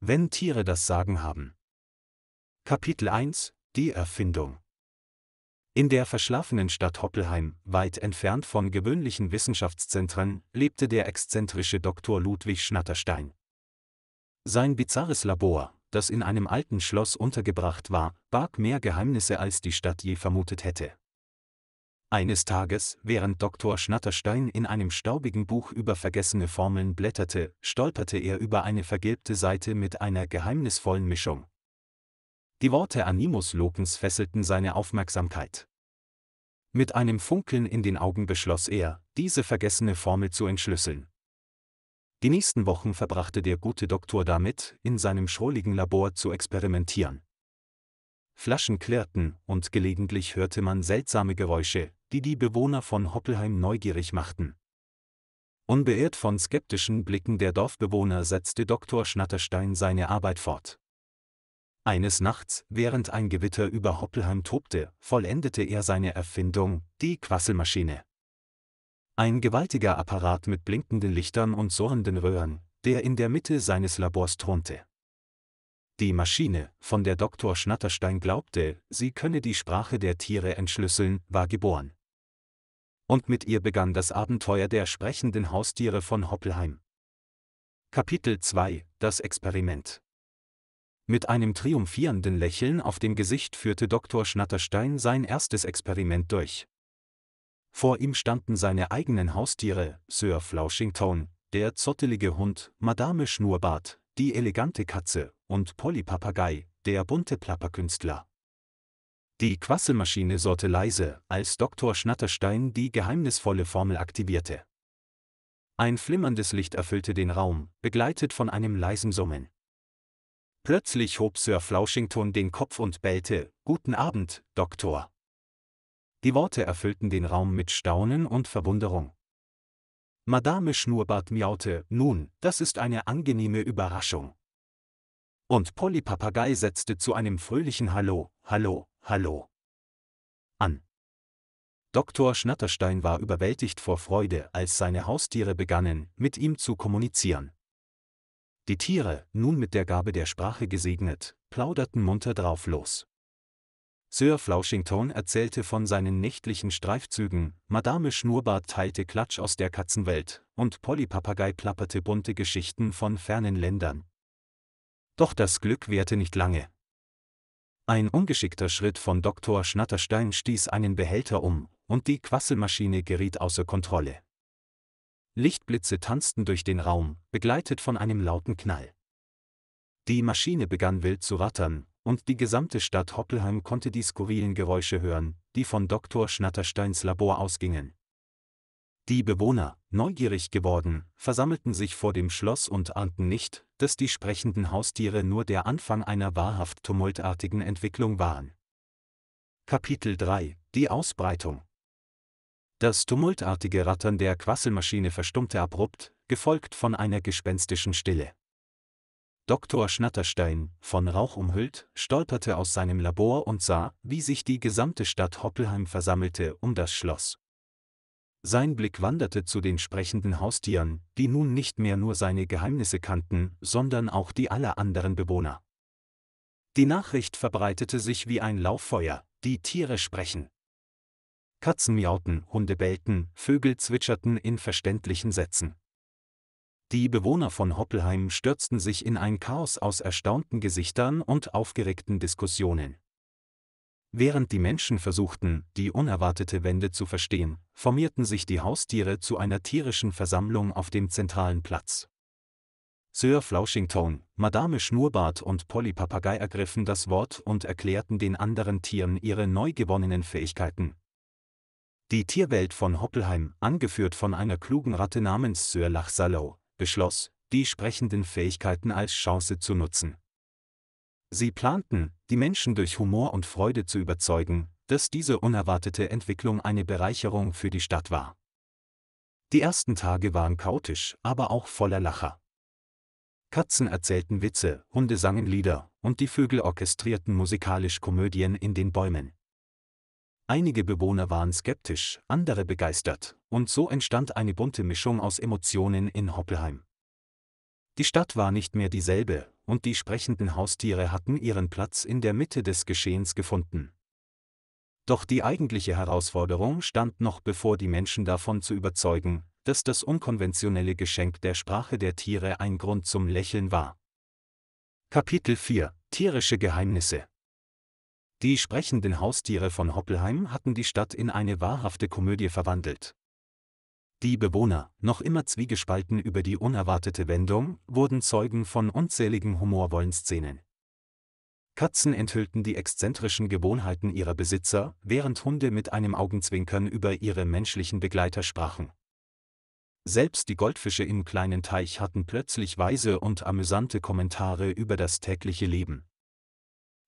Wenn Tiere das Sagen haben. Kapitel 1 Die Erfindung In der verschlafenen Stadt Hoppelheim, weit entfernt von gewöhnlichen Wissenschaftszentren, lebte der exzentrische Dr. Ludwig Schnatterstein. Sein bizarres Labor, das in einem alten Schloss untergebracht war, barg mehr Geheimnisse als die Stadt je vermutet hätte. Eines Tages, während Dr. Schnatterstein in einem staubigen Buch über vergessene Formeln blätterte, stolperte er über eine vergilbte Seite mit einer geheimnisvollen Mischung. Die Worte Animus Lokens fesselten seine Aufmerksamkeit. Mit einem Funkeln in den Augen beschloss er, diese vergessene Formel zu entschlüsseln. Die nächsten Wochen verbrachte der gute Doktor damit, in seinem schrulligen Labor zu experimentieren. Flaschen klirrten und gelegentlich hörte man seltsame Geräusche, die die Bewohner von Hoppelheim neugierig machten. Unbeirrt von skeptischen Blicken der Dorfbewohner setzte Dr. Schnatterstein seine Arbeit fort. Eines Nachts, während ein Gewitter über Hoppelheim tobte, vollendete er seine Erfindung, die Quasselmaschine. Ein gewaltiger Apparat mit blinkenden Lichtern und surrenden Röhren, der in der Mitte seines Labors thronte. Die Maschine, von der Dr. Schnatterstein glaubte, sie könne die Sprache der Tiere entschlüsseln, war geboren und mit ihr begann das Abenteuer der sprechenden Haustiere von Hoppelheim. Kapitel 2 Das Experiment Mit einem triumphierenden Lächeln auf dem Gesicht führte Dr. Schnatterstein sein erstes Experiment durch. Vor ihm standen seine eigenen Haustiere, Sir Flauschington, der zottelige Hund, Madame Schnurrbart, die elegante Katze und Polly Papagei, der bunte Plapperkünstler. Die Quasselmaschine sorte leise, als Dr. Schnatterstein die geheimnisvolle Formel aktivierte. Ein flimmerndes Licht erfüllte den Raum, begleitet von einem leisen Summen. Plötzlich hob Sir Flauschington den Kopf und bellte, Guten Abend, Doktor. Die Worte erfüllten den Raum mit Staunen und Verwunderung. Madame Schnurrbart miaute, nun, das ist eine angenehme Überraschung. Und Polly Papagei setzte zu einem fröhlichen Hallo, Hallo, Hallo. An. Dr. Schnatterstein war überwältigt vor Freude, als seine Haustiere begannen, mit ihm zu kommunizieren. Die Tiere, nun mit der Gabe der Sprache gesegnet, plauderten munter drauf los. Sir Flaushington erzählte von seinen nächtlichen Streifzügen, Madame Schnurrbart teilte Klatsch aus der Katzenwelt, und Polly Papagei plapperte bunte Geschichten von fernen Ländern. Doch das Glück währte nicht lange, ein ungeschickter Schritt von Dr. Schnatterstein stieß einen Behälter um, und die Quasselmaschine geriet außer Kontrolle. Lichtblitze tanzten durch den Raum, begleitet von einem lauten Knall. Die Maschine begann wild zu rattern, und die gesamte Stadt Hoppelheim konnte die skurrilen Geräusche hören, die von Dr. Schnattersteins Labor ausgingen. Die Bewohner, neugierig geworden, versammelten sich vor dem Schloss und ahnten nicht, dass die sprechenden Haustiere nur der Anfang einer wahrhaft tumultartigen Entwicklung waren. Kapitel 3 Die Ausbreitung Das tumultartige Rattern der Quasselmaschine verstummte abrupt, gefolgt von einer gespenstischen Stille. Dr. Schnatterstein, von Rauch umhüllt, stolperte aus seinem Labor und sah, wie sich die gesamte Stadt Hoppelheim versammelte um das Schloss. Sein Blick wanderte zu den sprechenden Haustieren, die nun nicht mehr nur seine Geheimnisse kannten, sondern auch die aller anderen Bewohner. Die Nachricht verbreitete sich wie ein Lauffeuer, die Tiere sprechen. Katzen miauten, Hunde bellten, Vögel zwitscherten in verständlichen Sätzen. Die Bewohner von Hoppelheim stürzten sich in ein Chaos aus erstaunten Gesichtern und aufgeregten Diskussionen. Während die Menschen versuchten, die unerwartete Wende zu verstehen, formierten sich die Haustiere zu einer tierischen Versammlung auf dem zentralen Platz. Sir Flauschington, Madame Schnurrbart und Polly Papagei ergriffen das Wort und erklärten den anderen Tieren ihre neu gewonnenen Fähigkeiten. Die Tierwelt von Hoppelheim, angeführt von einer klugen Ratte namens Sir Lachsalow, beschloss, die sprechenden Fähigkeiten als Chance zu nutzen. Sie planten, die Menschen durch Humor und Freude zu überzeugen, dass diese unerwartete Entwicklung eine Bereicherung für die Stadt war. Die ersten Tage waren chaotisch, aber auch voller Lacher. Katzen erzählten Witze, Hunde sangen Lieder, und die Vögel orchestrierten musikalisch Komödien in den Bäumen. Einige Bewohner waren skeptisch, andere begeistert, und so entstand eine bunte Mischung aus Emotionen in Hoppelheim. Die Stadt war nicht mehr dieselbe, und die sprechenden Haustiere hatten ihren Platz in der Mitte des Geschehens gefunden. Doch die eigentliche Herausforderung stand noch bevor die Menschen davon zu überzeugen, dass das unkonventionelle Geschenk der Sprache der Tiere ein Grund zum Lächeln war. Kapitel 4 Tierische Geheimnisse Die sprechenden Haustiere von Hoppelheim hatten die Stadt in eine wahrhafte Komödie verwandelt. Die Bewohner, noch immer zwiegespalten über die unerwartete Wendung, wurden Zeugen von unzähligen humorvollen Szenen. Katzen enthüllten die exzentrischen Gewohnheiten ihrer Besitzer, während Hunde mit einem Augenzwinkern über ihre menschlichen Begleiter sprachen. Selbst die Goldfische im kleinen Teich hatten plötzlich weise und amüsante Kommentare über das tägliche Leben.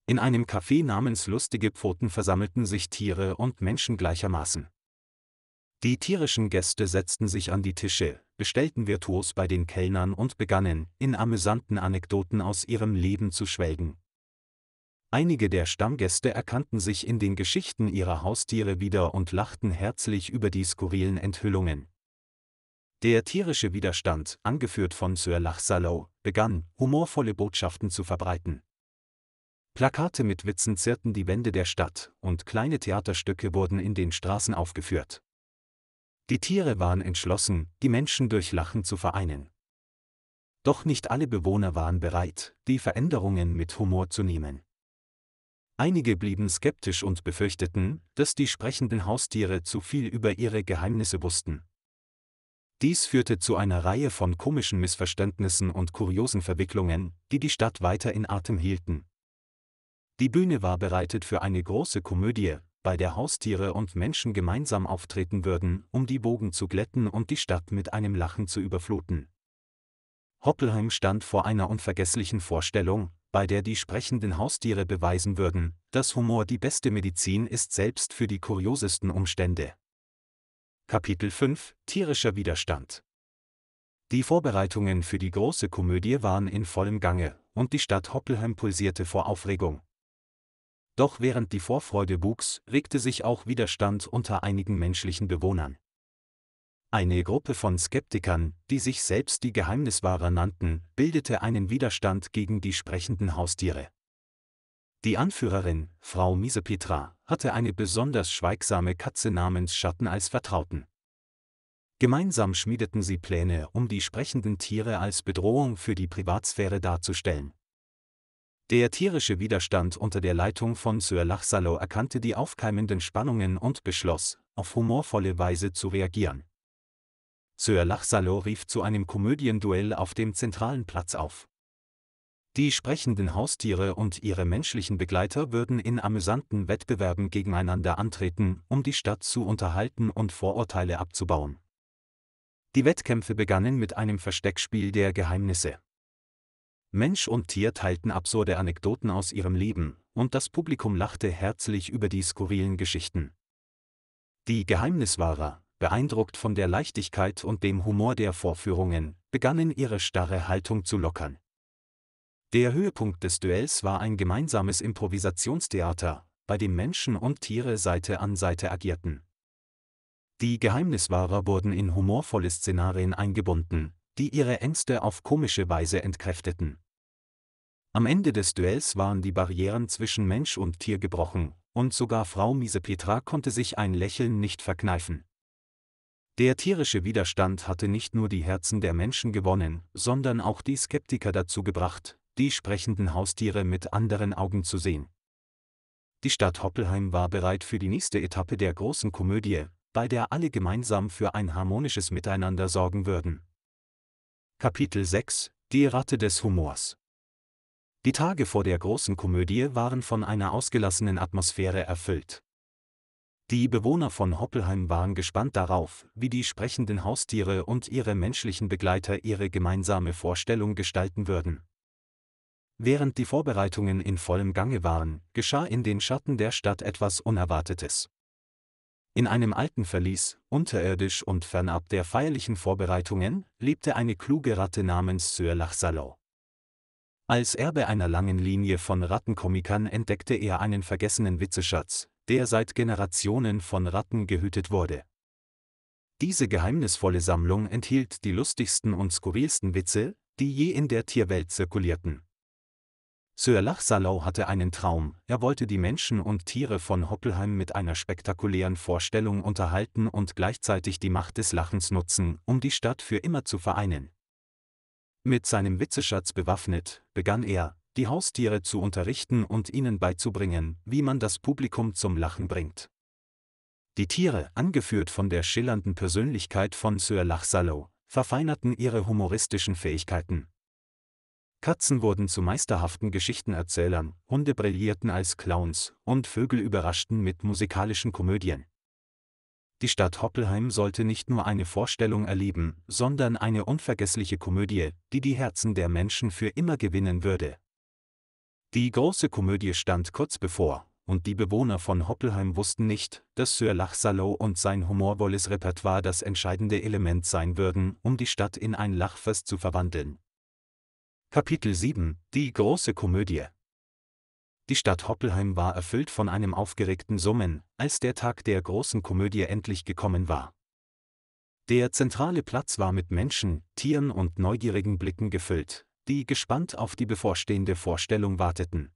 In einem Café namens Lustige Pfoten versammelten sich Tiere und Menschen gleichermaßen. Die tierischen Gäste setzten sich an die Tische, bestellten virtuos bei den Kellnern und begannen, in amüsanten Anekdoten aus ihrem Leben zu schwelgen. Einige der Stammgäste erkannten sich in den Geschichten ihrer Haustiere wieder und lachten herzlich über die skurrilen Enthüllungen. Der tierische Widerstand, angeführt von Sir Lachsalow, begann, humorvolle Botschaften zu verbreiten. Plakate mit Witzen zirrten die Wände der Stadt und kleine Theaterstücke wurden in den Straßen aufgeführt. Die Tiere waren entschlossen, die Menschen durch Lachen zu vereinen. Doch nicht alle Bewohner waren bereit, die Veränderungen mit Humor zu nehmen. Einige blieben skeptisch und befürchteten, dass die sprechenden Haustiere zu viel über ihre Geheimnisse wussten. Dies führte zu einer Reihe von komischen Missverständnissen und kuriosen Verwicklungen, die die Stadt weiter in Atem hielten. Die Bühne war bereitet für eine große Komödie, bei der Haustiere und Menschen gemeinsam auftreten würden, um die Bogen zu glätten und die Stadt mit einem Lachen zu überfluten. Hoppelheim stand vor einer unvergesslichen Vorstellung, bei der die sprechenden Haustiere beweisen würden, dass Humor die beste Medizin ist selbst für die kuriosesten Umstände. Kapitel 5 Tierischer Widerstand Die Vorbereitungen für die große Komödie waren in vollem Gange, und die Stadt Hoppelheim pulsierte vor Aufregung. Doch während die Vorfreude wuchs, regte sich auch Widerstand unter einigen menschlichen Bewohnern. Eine Gruppe von Skeptikern, die sich selbst die Geheimniswahrer nannten, bildete einen Widerstand gegen die sprechenden Haustiere. Die Anführerin, Frau Miesepetra, hatte eine besonders schweigsame Katze namens Schatten als Vertrauten. Gemeinsam schmiedeten sie Pläne, um die sprechenden Tiere als Bedrohung für die Privatsphäre darzustellen. Der tierische Widerstand unter der Leitung von Sir Lachsalo erkannte die aufkeimenden Spannungen und beschloss, auf humorvolle Weise zu reagieren. Sir Lachsalo rief zu einem Komödienduell auf dem zentralen Platz auf. Die sprechenden Haustiere und ihre menschlichen Begleiter würden in amüsanten Wettbewerben gegeneinander antreten, um die Stadt zu unterhalten und Vorurteile abzubauen. Die Wettkämpfe begannen mit einem Versteckspiel der Geheimnisse. Mensch und Tier teilten absurde Anekdoten aus ihrem Leben, und das Publikum lachte herzlich über die skurrilen Geschichten. Die Geheimniswahrer, beeindruckt von der Leichtigkeit und dem Humor der Vorführungen, begannen ihre starre Haltung zu lockern. Der Höhepunkt des Duells war ein gemeinsames Improvisationstheater, bei dem Menschen und Tiere Seite an Seite agierten. Die Geheimniswahrer wurden in humorvolle Szenarien eingebunden, die ihre Ängste auf komische Weise entkräfteten. Am Ende des Duells waren die Barrieren zwischen Mensch und Tier gebrochen, und sogar Frau Miesepetra konnte sich ein Lächeln nicht verkneifen. Der tierische Widerstand hatte nicht nur die Herzen der Menschen gewonnen, sondern auch die Skeptiker dazu gebracht, die sprechenden Haustiere mit anderen Augen zu sehen. Die Stadt Hoppelheim war bereit für die nächste Etappe der großen Komödie, bei der alle gemeinsam für ein harmonisches Miteinander sorgen würden. Kapitel 6 Die Ratte des Humors Die Tage vor der großen Komödie waren von einer ausgelassenen Atmosphäre erfüllt. Die Bewohner von Hoppelheim waren gespannt darauf, wie die sprechenden Haustiere und ihre menschlichen Begleiter ihre gemeinsame Vorstellung gestalten würden. Während die Vorbereitungen in vollem Gange waren, geschah in den Schatten der Stadt etwas Unerwartetes. In einem alten Verlies, unterirdisch und fernab der feierlichen Vorbereitungen, lebte eine kluge Ratte namens Sir Lachsalow. Als Erbe einer langen Linie von Rattenkomikern entdeckte er einen vergessenen Witzeschatz, der seit Generationen von Ratten gehütet wurde. Diese geheimnisvolle Sammlung enthielt die lustigsten und skurrilsten Witze, die je in der Tierwelt zirkulierten. Sir Lachsalau hatte einen Traum, er wollte die Menschen und Tiere von Hockelheim mit einer spektakulären Vorstellung unterhalten und gleichzeitig die Macht des Lachens nutzen, um die Stadt für immer zu vereinen. Mit seinem Witzeschatz bewaffnet, begann er, die Haustiere zu unterrichten und ihnen beizubringen, wie man das Publikum zum Lachen bringt. Die Tiere, angeführt von der schillernden Persönlichkeit von Sir Lachsalow, verfeinerten ihre humoristischen Fähigkeiten, Katzen wurden zu meisterhaften Geschichtenerzählern, Hunde brillierten als Clowns und Vögel überraschten mit musikalischen Komödien. Die Stadt Hoppelheim sollte nicht nur eine Vorstellung erleben, sondern eine unvergessliche Komödie, die die Herzen der Menschen für immer gewinnen würde. Die große Komödie stand kurz bevor, und die Bewohner von Hoppelheim wussten nicht, dass Sir Lachsalow und sein humorvolles Repertoire das entscheidende Element sein würden, um die Stadt in ein Lachfest zu verwandeln. Kapitel 7 Die große Komödie Die Stadt Hoppelheim war erfüllt von einem aufgeregten Summen, als der Tag der großen Komödie endlich gekommen war. Der zentrale Platz war mit Menschen, Tieren und neugierigen Blicken gefüllt, die gespannt auf die bevorstehende Vorstellung warteten.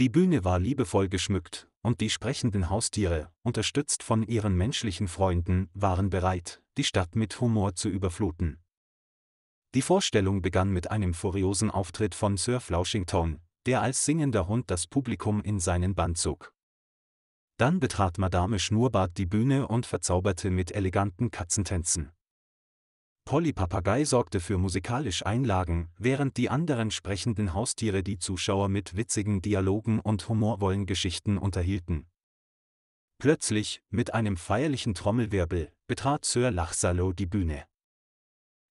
Die Bühne war liebevoll geschmückt, und die sprechenden Haustiere, unterstützt von ihren menschlichen Freunden, waren bereit, die Stadt mit Humor zu überfluten. Die Vorstellung begann mit einem furiosen Auftritt von Sir Flushington, der als singender Hund das Publikum in seinen Bann zog. Dann betrat Madame Schnurrbart die Bühne und verzauberte mit eleganten Katzentänzen. Polly Papagei sorgte für musikalisch Einlagen, während die anderen sprechenden Haustiere die Zuschauer mit witzigen Dialogen und humorvollen Geschichten unterhielten. Plötzlich, mit einem feierlichen Trommelwirbel, betrat Sir Lachsalo die Bühne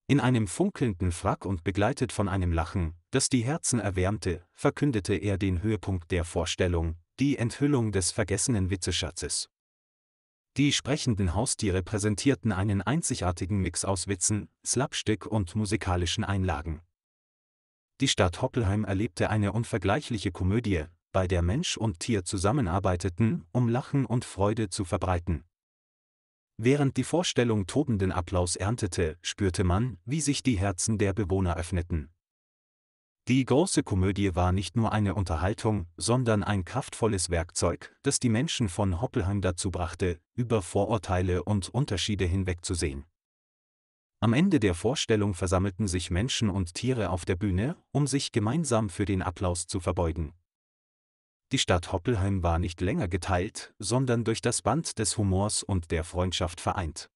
in einem funkelnden Frack und begleitet von einem Lachen, das die Herzen erwärmte, verkündete er den Höhepunkt der Vorstellung, die Enthüllung des vergessenen Witzeschatzes. Die sprechenden Haustiere präsentierten einen einzigartigen Mix aus Witzen, Slapstick und musikalischen Einlagen. Die Stadt Hoppelheim erlebte eine unvergleichliche Komödie, bei der Mensch und Tier zusammenarbeiteten, um Lachen und Freude zu verbreiten. Während die Vorstellung tobenden Applaus erntete, spürte man, wie sich die Herzen der Bewohner öffneten. Die große Komödie war nicht nur eine Unterhaltung, sondern ein kraftvolles Werkzeug, das die Menschen von Hoppelheim dazu brachte, über Vorurteile und Unterschiede hinwegzusehen. Am Ende der Vorstellung versammelten sich Menschen und Tiere auf der Bühne, um sich gemeinsam für den Applaus zu verbeugen, die Stadt Hoppelheim war nicht länger geteilt, sondern durch das Band des Humors und der Freundschaft vereint.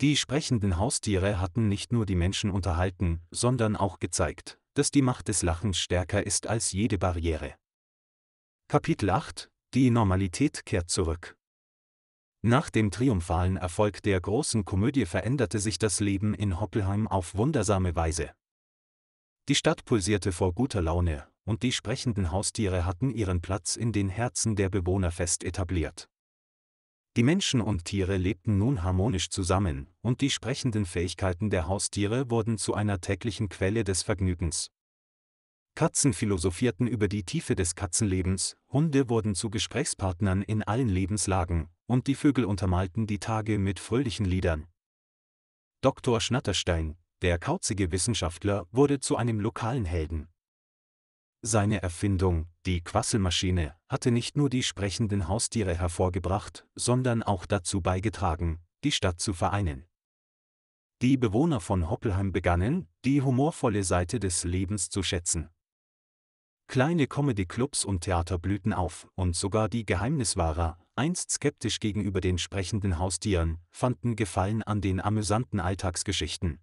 Die sprechenden Haustiere hatten nicht nur die Menschen unterhalten, sondern auch gezeigt, dass die Macht des Lachens stärker ist als jede Barriere. Kapitel 8 Die Normalität kehrt zurück. Nach dem triumphalen Erfolg der großen Komödie veränderte sich das Leben in Hoppelheim auf wundersame Weise. Die Stadt pulsierte vor guter Laune, und die sprechenden Haustiere hatten ihren Platz in den Herzen der Bewohner fest etabliert. Die Menschen und Tiere lebten nun harmonisch zusammen, und die sprechenden Fähigkeiten der Haustiere wurden zu einer täglichen Quelle des Vergnügens. Katzen philosophierten über die Tiefe des Katzenlebens, Hunde wurden zu Gesprächspartnern in allen Lebenslagen, und die Vögel untermalten die Tage mit fröhlichen Liedern. Dr. Schnatterstein, der kauzige Wissenschaftler, wurde zu einem lokalen Helden. Seine Erfindung, die Quasselmaschine, hatte nicht nur die sprechenden Haustiere hervorgebracht, sondern auch dazu beigetragen, die Stadt zu vereinen. Die Bewohner von Hoppelheim begannen, die humorvolle Seite des Lebens zu schätzen. Kleine Comedy-Clubs und Theater blühten auf, und sogar die Geheimniswahrer, einst skeptisch gegenüber den sprechenden Haustieren, fanden Gefallen an den amüsanten Alltagsgeschichten.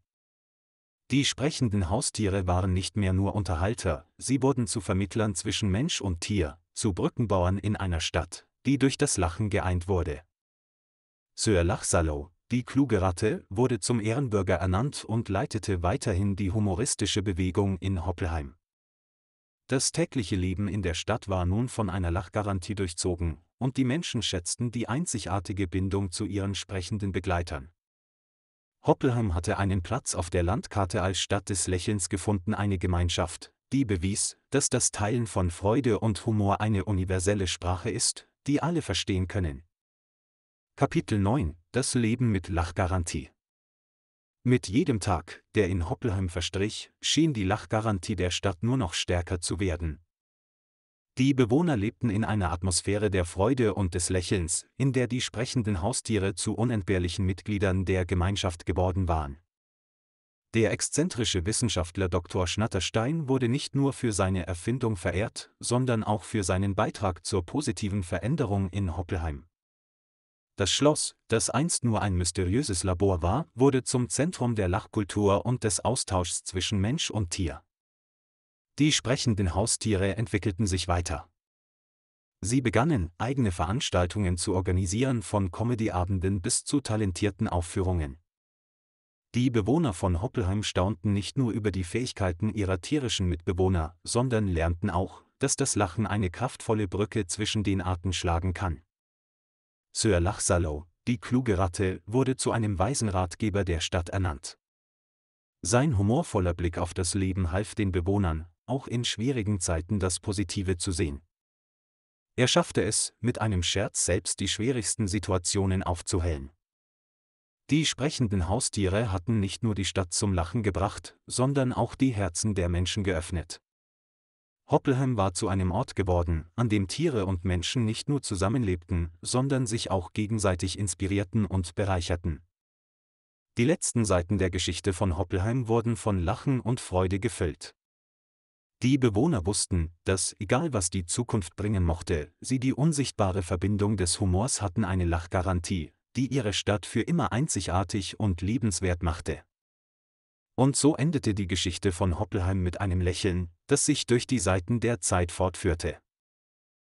Die sprechenden Haustiere waren nicht mehr nur Unterhalter, sie wurden zu Vermittlern zwischen Mensch und Tier, zu Brückenbauern in einer Stadt, die durch das Lachen geeint wurde. Sir Lachsalow, die kluge Ratte, wurde zum Ehrenbürger ernannt und leitete weiterhin die humoristische Bewegung in Hoppelheim. Das tägliche Leben in der Stadt war nun von einer Lachgarantie durchzogen, und die Menschen schätzten die einzigartige Bindung zu ihren sprechenden Begleitern. Hockelheim hatte einen Platz auf der Landkarte als Stadt des Lächelns gefunden, eine Gemeinschaft, die bewies, dass das Teilen von Freude und Humor eine universelle Sprache ist, die alle verstehen können. Kapitel 9 Das Leben mit Lachgarantie Mit jedem Tag, der in Hoppelheim verstrich, schien die Lachgarantie der Stadt nur noch stärker zu werden, die Bewohner lebten in einer Atmosphäre der Freude und des Lächelns, in der die sprechenden Haustiere zu unentbehrlichen Mitgliedern der Gemeinschaft geworden waren. Der exzentrische Wissenschaftler Dr. Schnatterstein wurde nicht nur für seine Erfindung verehrt, sondern auch für seinen Beitrag zur positiven Veränderung in Hockelheim. Das Schloss, das einst nur ein mysteriöses Labor war, wurde zum Zentrum der Lachkultur und des Austauschs zwischen Mensch und Tier. Die sprechenden Haustiere entwickelten sich weiter. Sie begannen, eigene Veranstaltungen zu organisieren, von Comedyabenden bis zu talentierten Aufführungen. Die Bewohner von Hoppelheim staunten nicht nur über die Fähigkeiten ihrer tierischen Mitbewohner, sondern lernten auch, dass das Lachen eine kraftvolle Brücke zwischen den Arten schlagen kann. Sir Lachsalow, die kluge Ratte, wurde zu einem weisen Ratgeber der Stadt ernannt. Sein humorvoller Blick auf das Leben half den Bewohnern, auch in schwierigen Zeiten das Positive zu sehen. Er schaffte es, mit einem Scherz selbst die schwierigsten Situationen aufzuhellen. Die sprechenden Haustiere hatten nicht nur die Stadt zum Lachen gebracht, sondern auch die Herzen der Menschen geöffnet. Hoppelheim war zu einem Ort geworden, an dem Tiere und Menschen nicht nur zusammenlebten, sondern sich auch gegenseitig inspirierten und bereicherten. Die letzten Seiten der Geschichte von Hoppelheim wurden von Lachen und Freude gefüllt. Die Bewohner wussten, dass, egal was die Zukunft bringen mochte, sie die unsichtbare Verbindung des Humors hatten eine Lachgarantie, die ihre Stadt für immer einzigartig und liebenswert machte. Und so endete die Geschichte von Hoppelheim mit einem Lächeln, das sich durch die Seiten der Zeit fortführte.